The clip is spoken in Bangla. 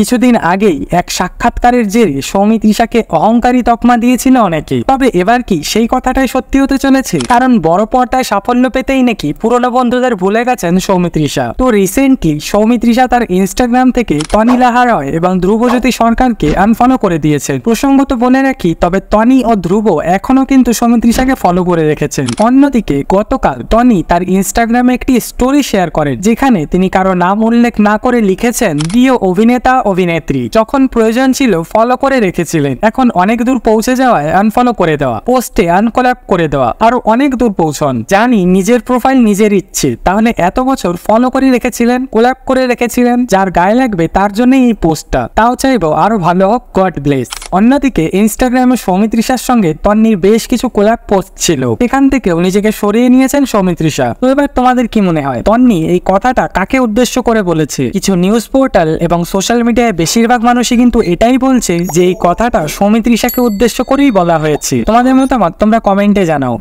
কিছুদিন আগেই এক সাক্ষাৎকারের জেরে সৌমিত ঈশাকে অহংকারী তকমা দিয়েছিল অনেকে তবে এবার কি সেই কথাটাই সত্যি হতে চলেছে কারণ বড় পর্দায় সাফল্য পেতেই নাকি পুরনো বন্ধুদের ভুলে গেছেন সৌমিত ঋষা তো রিসেন্টলি সৌমিত ঋষা তার ইনস্টাগ্রাম থেকে তনি লাহা রয় এবং ধ্রুবজ্যোতি সরকারকে আনফলো করে দিয়েছেন প্রসঙ্গত বলে রাখি তবে তনি ও ধ্রুব এখনও কিন্তু সৌমিত ঋষাকে ফলো করে রেখেছেন অন্যদিকে গতকাল টনি তার ইনস্টাগ্রামে একটি স্টোরি শেয়ার করেন যেখানে তিনি কারো নাম উল্লেখ না করে লিখেছেন প্রিয় অভিনেতা অভিনেত্রী যখন প্রয়োজন ছিল ফলো করে রেখেছিলেন এখন অনেক দূর পৌঁছে যাওয়ায় আনফলো করে দেওয়া পোস্টে আনকোল্যাপ করে দেওয়া আরো অনেক দূর পৌঁছন জানি নিজের প্রোফাইল নিজের ইচ্ছে তাহলে এত বছর ফলো করে রেখেছিলেন কোল্যাপ করে রেখেছিলেন যার গায়ে লাগবে তার জন্যই এই পোস্টটা তাও চাইবো আরো ভালো হোক গড ব্লেস অন্যদিকে ইনস্টাগ্রামে সৌমিত্রিষার সঙ্গে তন্নির বেশ কিছু কোলাপ পোস্ট ছিল এখান থেকেও নিজেকে সরিয়ে নিয়েছেন সৌমিত্রিষা তো এবার তোমাদের কি মনে হয় তন্নি এই কথাটা কাকে উদ্দেশ্য করে বলেছে কিছু নিউজ পোর্টাল এবং সোশ্যাল মিডিয়া মিডিয়ায় বেশিরভাগ মানুষই কিন্তু এটাই বলছে যে এই কথাটা সৌমিত্রিষাকে উদ্দেশ্য করেই বলা হয়েছে তোমাদের মতামত তোমরা কমেন্টে জানাও